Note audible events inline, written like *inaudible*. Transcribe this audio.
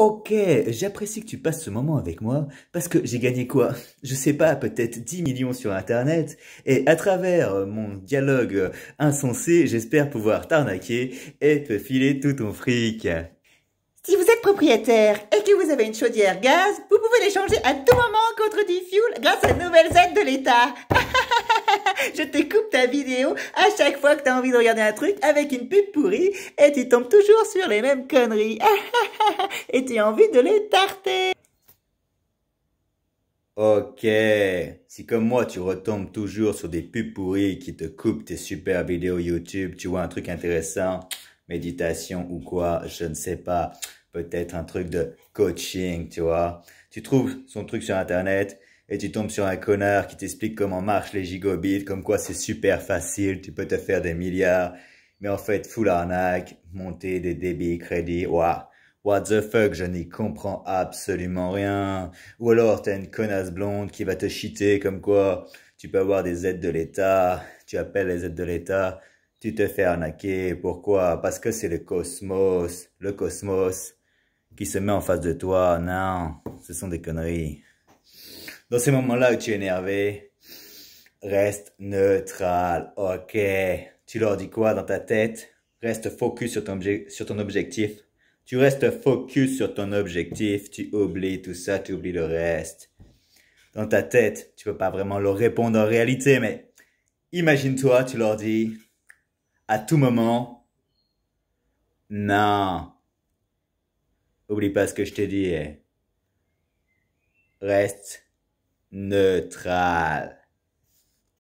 Ok, j'apprécie que tu passes ce moment avec moi, parce que j'ai gagné quoi Je sais pas, peut-être 10 millions sur Internet, et à travers euh, mon dialogue euh, insensé, j'espère pouvoir t'arnaquer et te filer tout ton fric. Si vous êtes propriétaire et que vous avez une chaudière gaz, vous pouvez l'échanger à tout moment contre du fuel grâce à une nouvelle aide de l'État je te coupe ta vidéo à chaque fois que tu as envie de regarder un truc avec une pub pourrie et tu tombes toujours sur les mêmes conneries. *laughs* et tu as envie de les tarter. Ok, si comme moi tu retombes toujours sur des pubs pourries qui te coupent tes super vidéos YouTube, tu vois un truc intéressant, méditation ou quoi, je ne sais pas, peut-être un truc de coaching, tu vois. Tu trouves son truc sur Internet et tu tombes sur un connard qui t'explique comment marchent les gigobits, comme quoi c'est super facile, tu peux te faire des milliards, mais en fait, full arnaque, monter des débits, crédits, waouh. What the fuck, je n'y comprends absolument rien. Ou alors t'as une connasse blonde qui va te chiter comme quoi tu peux avoir des aides de l'État, tu appelles les aides de l'État, tu te fais arnaquer. Pourquoi Parce que c'est le cosmos, le cosmos qui se met en face de toi. Non, ce sont des conneries. Dans ces moments-là où tu es énervé, reste neutral. Ok. Tu leur dis quoi dans ta tête Reste focus sur ton, sur ton objectif. Tu restes focus sur ton objectif. Tu oublies tout ça, tu oublies le reste. Dans ta tête, tu peux pas vraiment leur répondre en réalité, mais imagine-toi, tu leur dis à tout moment, non. Oublie pas ce que je t'ai dit. Hein. Reste Neutral.